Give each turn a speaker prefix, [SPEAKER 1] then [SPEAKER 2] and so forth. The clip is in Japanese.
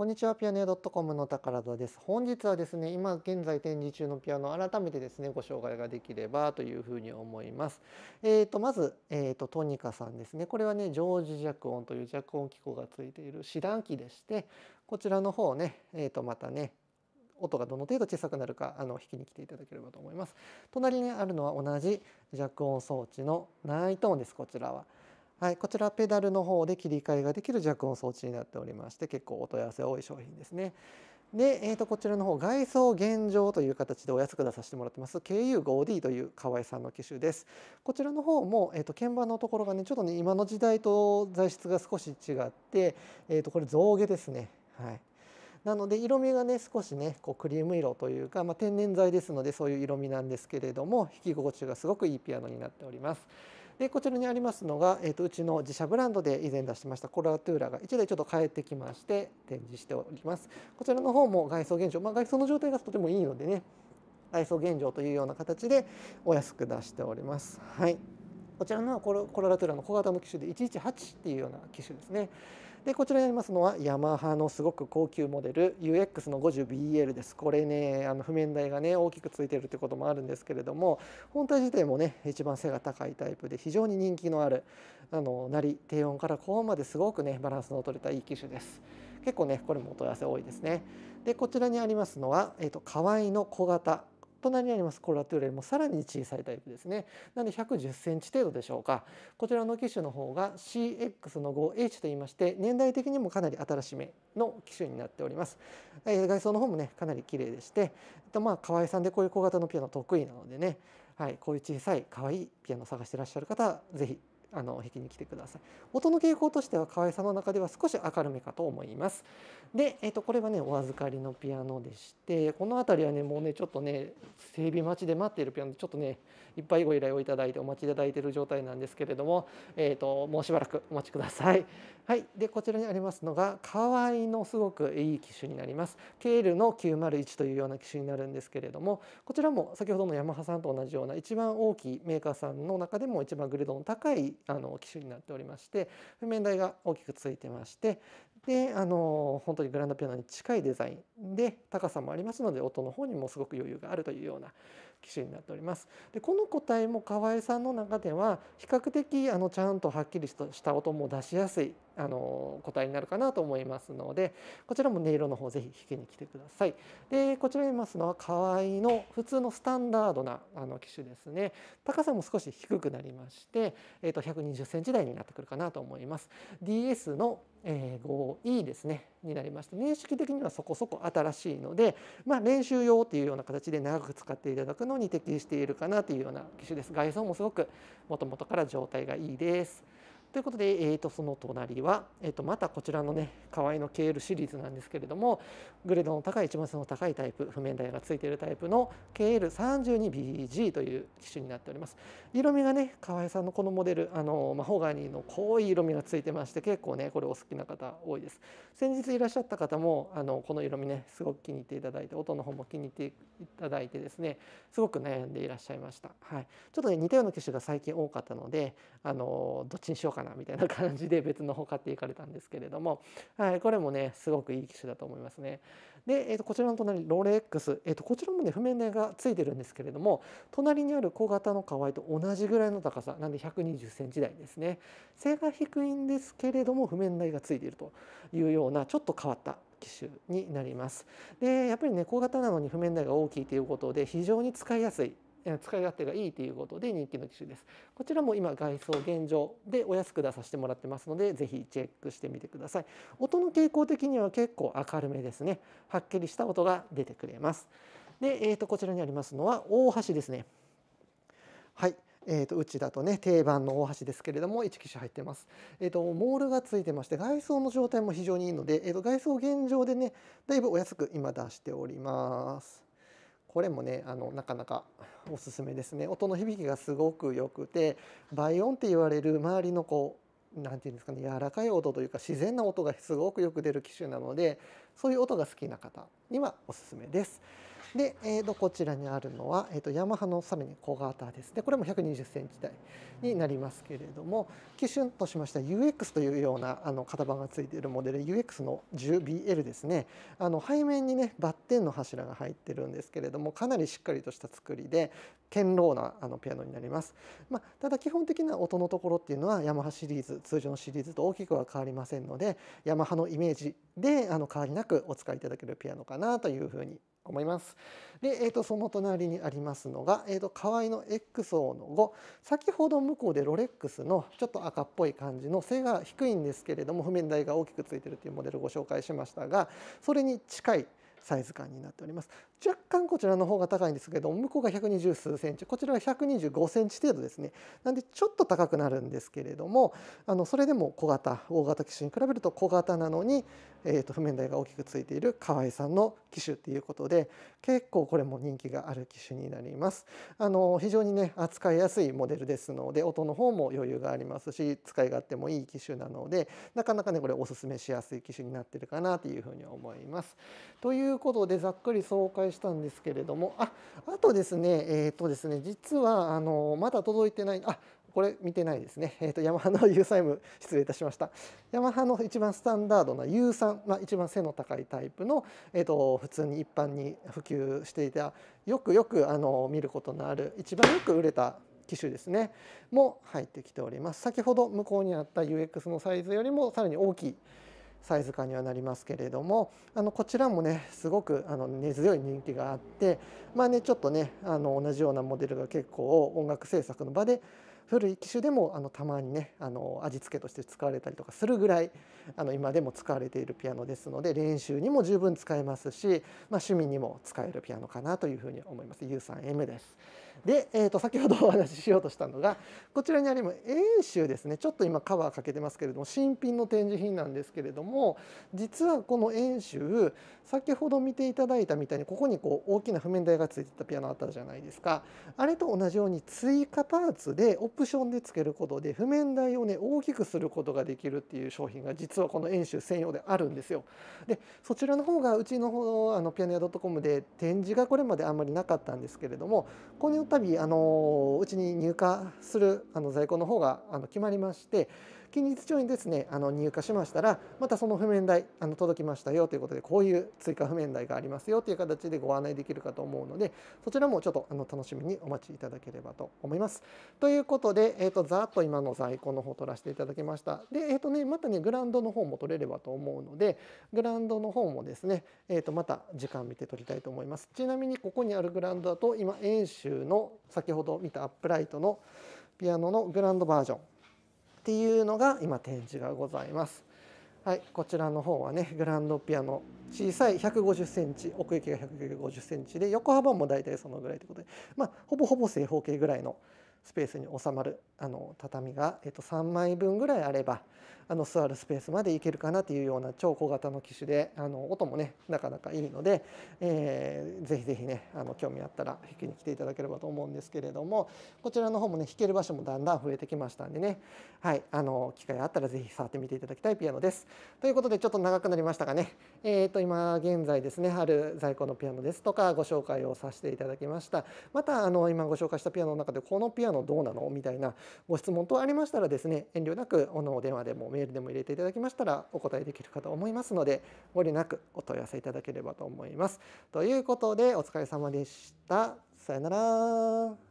[SPEAKER 1] こんにちは、ピアネドットコムの宝田です。本日はですね、今現在展示中のピアノを改めてですね、ご紹介ができればというふうに思います。えっ、ー、と、まず、えっ、ー、と、トニカさんですね。これはね、常時弱音という弱音機構がついている四段機でして、こちらの方をね、えっ、ー、と、またね、音がどの程度小さくなるかあの弾きに来ていただければと思います。隣にあるのは同じ弱音装置のナイトーンです。こちらは。はい、こちらペダルの方で切り替えができる弱音装置になっておりまして結構お問い合わせ多い商品ですね。で、えー、とこちらの方外装現状という形でお安く出させてもらってます KU5D という河合さんの機種ですこちらの方も、えー、と鍵盤のところがねちょっとね今の時代と材質が少し違って、えー、とこれ象牙ですねはいなので色味がね少しねこうクリーム色というか、まあ、天然材ですのでそういう色味なんですけれども弾き心地がすごくいいピアノになっております。でこちらにありますのが、えーと、うちの自社ブランドで以前出しましたコラートゥーラが1台ちょっと変えてきまして展示しております。こちらの方も外装現状、まあ、外装の状態がとてもいいのでね外装現状というような形でお安く出しております。はい、こちらのはコロラトゥーラの小型の機種で118っていうような機種ですね。でこちらにありますのはヤマハのすごく高級モデル UX の 50BL ですこれねあの譜面台がね大きくついてるってこともあるんですけれども本体自体もね一番背が高いタイプで非常に人気のあるあのなり低音から高音まですごくねバランスの取れたいい機種です。結構ねこれもお問い合わせ多いですね。でこちらにありますのは、えーと、と河合の小型隣にありますコラトゥーレもさらに小さいタイプですね。なので110センチ程度でしょうか。こちらの機種の方が CX の 5H と言いまして、年代的にもかなり新しめの機種になっております。えー、外装の方もね、かなり綺麗でして、と、まあ河合さんでこういう小型のピアノ得意なのでね、はい、こういう小さい可愛いピアノを探していらっしゃる方は、是非あの弾きに来てください音の傾向としては可愛さの中では少し明るめかと思いますで、えー、とこれはねお預かりのピアノでしてこの辺りはねもうねちょっとね整備待ちで待っているピアノでちょっとねいっぱいご依頼をいただいてお待ちいただいている状態なんですけれども、えーと、もうしばらくお待ちくださいはいでこちらにありますのが可愛いのすごくいい機種になりますケールの901というような機種になるんですけれどもこちらも先ほどのヤマハさんと同じような一番大きいメーカーさんの中でも一番グレードの高いあの機種になっておりまして譜面台が大きくついてましてであの本当にグランドピアノに近いデザインで高さもありますので音の方にもすごく余裕があるというような機種になっております。でこの個体も河合さんの中では比較的あのちゃんとはっきりした音も出しやすいあの個体になるかなと思いますのでこちらも音色の方ぜひ弾きに来てください。でこちらにいますのは河合の普通のスタンダードなあの機種ですね高さも少し低くなりまして、えー、と120センチ台になってくるかなと思います。DS のえー、5E ですねになりまして認識的にはそこそこ新しいので、まあ、練習用というような形で長く使っていただくのに適しているかなというような機種です。外装もすごくもともとから状態がいいです。ということで、えー、とその隣は、えー、とまたこちらのね河合の KL シリーズなんですけれどもグレードの高い一番の高いタイプ譜面台がついているタイプの KL32BG という機種になっております色味がね河合さんのこのモデルあのマホガニーの濃い色味がついてまして結構ねこれお好きな方多いです先日いらっしゃった方もあのこの色味ねすごく気に入っていただいて音の方も気に入っていただいてですねすごく悩んでいらっしゃいましたはいちょっとね似たような機種が最近多かったのであのどっちにしようかかなみたいな感じで別の方買っていかれたんですけれども、はい、これもねすごくいい機種だと思いますね。で、えー、とこちらの隣ロレックス、えー、とこちらもね譜面台がついてるんですけれども隣にある小型の河合と同じぐらいの高さなんで1 2 0ンチ台ですね背が低いんですけれども譜面台がついているというようなちょっと変わった機種になります。でやっぱりね小型なのに譜面台が大きいということで非常に使いやすい使い勝手がいいということで人気の機種です。こちらも今外装現状でお安く出させてもらってますので、ぜひチェックしてみてください。音の傾向的には結構明るめですね。はっきりした音が出てくれます。で、えー、とこちらにありますのは大橋ですね。はい。えー、とうちだとね定番の大橋ですけれども1機種入ってます、えー、とモールがついてまして外装の状態も非常にいいので、えー、と外装現状でねだいぶお安く今出しておりますこれもねあのなかなかおすすめですね音の響きがすごく良くて倍音って言われる周りのこう何て言うんですかね柔らかい音というか自然な音がすごくよく出る機種なのでそういう音が好きな方にはおすすめです。で、えー、とこちらにあるのは、えー、とヤマハのさらに小型ですねこれも1 2 0センチ台になりますけれども機種としましては UX というようなあの型番がついているモデル UX の 10BL ですねあの背面にねバッテンの柱が入ってるんですけれどもかなりしっかりとした作りで堅牢なあのピアノになります、まあ、ただ基本的な音のところっていうのはヤマハシリーズ通常のシリーズと大きくは変わりませんのでヤマハのイメージであの変わりなくお使いいただけるピアノかなというふうに思います。で、えー、とその隣にありますのが、えー、と河合の X o の5先ほど向こうでロレックスのちょっと赤っぽい感じの背が低いんですけれども譜面台が大きくついてるっていうモデルをご紹介しましたがそれに近いサイズ感になっております若干こちらの方が高いんですけど向こうが120数センチこちらが125センチ程度ですねなんでちょっと高くなるんですけれどもあのそれでも小型大型機種に比べると小型なのに、えー、と譜面台が大きくついている河合さんの機種っていうことで結構これも人気がある機種になりますあの非常にね扱いやすいモデルですので音の方も余裕がありますし使い勝手もいい機種なのでなかなかねこれおすすめしやすい機種になってるかなというふうに思います。といういうことでざっくり総会したんですけれどもああとですねえー、とですね実はあのまだ届いてないあこれ見てないですね、えーと、ヤマハの u ム失礼いたしましたヤマハの一番スタンダードな U3、まあ、一番背の高いタイプの、えーと、と普通に一般に普及していたよくよくあの見ることのある一番よく売れた機種ですねも入ってきております先ほど向こうにあった UX のサイズよりもさらに大きいサイズ感にはなりますけれどもあのこちらもねすごくあの根強い人気があってまあねちょっとねあの同じようなモデルが結構音楽制作の場で古い機種でもあのたまにねあの味付けとして使われたりとかするぐらいあの今でも使われているピアノですので練習にも十分使えますし、まあ、趣味にも使えるピアノかなというふうに思います。U3M ですで、えー、と先ほどお話ししようとしたのがこちらにあります遠州ですねちょっと今カバーかけてますけれども新品の展示品なんですけれども実はこの遠州先ほど見ていただいたみたいにここにこう大きな譜面台がついてたピアノあったじゃないですかあれと同じように追加パーツでオプションでつけることで譜面台をね大きくすることができるっていう商品が実はこの遠州専用であるんですよ。でそちらの方がうちの方あのピアノ屋 .com で展示がこれまであんまりなかったんですけれどもこれによって度あのうちに入荷するあの在庫の方があの決まりまして近日中にですねあの入荷しましたらまたその譜面台あの届きましたよということでこういう追加譜面台がありますよという形でご案内できるかと思うのでそちらもちょっとあの楽しみにお待ちいただければと思います。ということで、えーと、ざっと今の在庫の方取らせていただきました。で、えーとね、またねグラウンドの方も取れればと思うのでグラウンドの方もですね、えー、とまた時間見て取りたいと思います。ちなみにここにあるグラウンドだと今遠州の先ほど見たアップライトのピアノのグランドバージョンっていうのが今展示がございます。はい、こちらの方はねグランドピアノ小さい150センチ奥行きが150センチで横幅もだいたいそのぐらいということで、まあ、ほぼほぼ正方形ぐらいのスペースに収まるあの畳が、えっと、3枚分ぐらいあればあの座るスペースまでいけるかなというような超小型の機種であの音もねなかなかいいので、えー、ぜひぜひねあの興味あったら弾きに来ていただければと思うんですけれどもこちらの方もね弾ける場所もだんだん増えてきましたんでね、はい、あの機会あったらぜひ触ってみていただきたいピアノです。ということでちょっと長くなりましたがね、えー、と今現在ですねある在庫のピアノですとかご紹介をさせていただきました。またあの今ご紹介したピアノの中でこのピアノなのどうなのみたいなご質問等ありましたらですね遠慮なくおのお電話でもメールでも入れていただきましたらお答えできるかと思いますのでご理なくお問い合わせいただければと思います。ということでお疲れ様でした。さよなら。